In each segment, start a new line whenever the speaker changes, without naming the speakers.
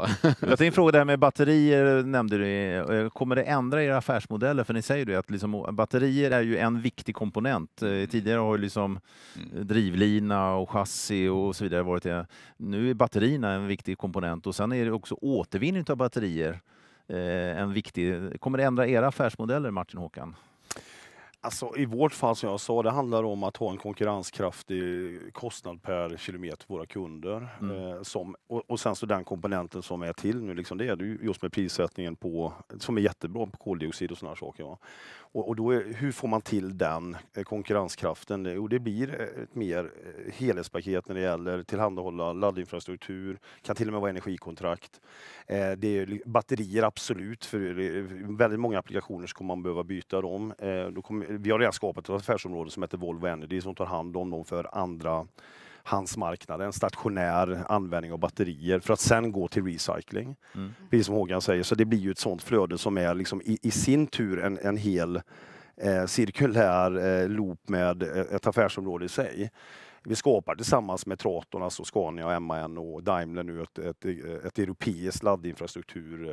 Jag tänkte fråga det här med batterier nämnde du. Eh, kommer det ändra era affärsmodeller? För ni säger ju att liksom, batterier är ju en viktig komponent. Eh, tidigare har ju liksom mm. drivlina och chassi och så vidare varit det. Nu är batterierna en viktig komponent och sen är det också återvinning av batterier eh, en viktig. Kommer det ändra era affärsmodeller Martin Håkan?
Alltså, I vårt fall, som jag sa, det handlar om att ha en konkurrenskraftig kostnad per kilometer för våra kunder. Mm. Eh, som, och, och, sen så den komponenten som är till nu, liksom, det är just med prissättningen på, som är jättebra på koldioxid och sådana saker. Ja. Och, och då är, hur får man till den eh, konkurrenskraften? Jo, det blir ett mer eh, helhetspaket när det gäller tillhandahålla laddinfrastruktur, kan till och med vara energikontrakt. Eh, det är batterier, absolut, för väldigt många applikationer så kommer man behöva byta dem. Eh, då kommer, vi har redan skapat ett affärsområde som heter Volvo Energy som tar hand om dem för andra handsmarknaden, stationär användning av batterier för att sen gå till recycling. Mm. Precis som Håkan säger, så det blir ju ett sånt flöde som är liksom i, i sin tur en, en hel Eh, cirkulär eh, loop med eh, ett affärsområde i sig. Vi skapar tillsammans med Traton, alltså Scania, MAN och Daimler nu ett, ett, ett europeiskt laddinfrastruktur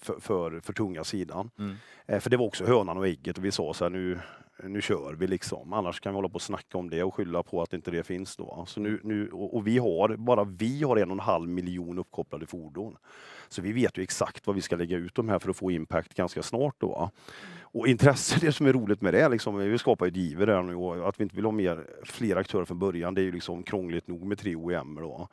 för, för, för tunga sidan. Mm. För det var också hönan och ägget och vi sa så här nu, nu kör vi liksom. Annars kan vi hålla på och snacka om det och skylla på att inte det finns då. Så nu, nu, och vi har, bara vi har en och en halv miljon uppkopplade fordon. Så vi vet ju exakt vad vi ska lägga ut de här för att få impact ganska snart då. Och intresse, det som är roligt med det, liksom, vi skapar ju diver där nu och att vi inte vill ha mer, fler aktörer från början, det är ju liksom krångligt nog med tre OEM då,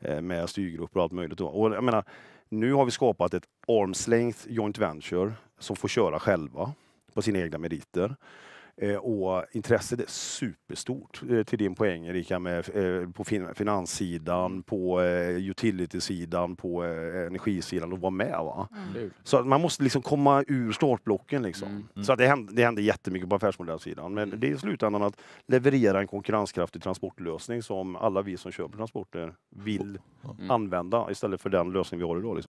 eh, med styrgrupper och allt möjligt. Då. Och jag menar, nu har vi skapat ett armslängds joint venture som får köra själva på sina egna meriter. Eh, och intresset är superstort eh, till din poäng Erika med, eh, på finanssidan, mm. på utility-sidan, på energisidan och vara med. Va? Mm. mm. Så man måste liksom komma ur startblocken. Liksom. Mm. Mm. Så att det, händer, det händer jättemycket på affärsmodellsidan men mm. det är i slutändan att leverera en konkurrenskraftig transportlösning som alla vi som köper transporter vill använda istället för den lösning vi har idag. Liksom.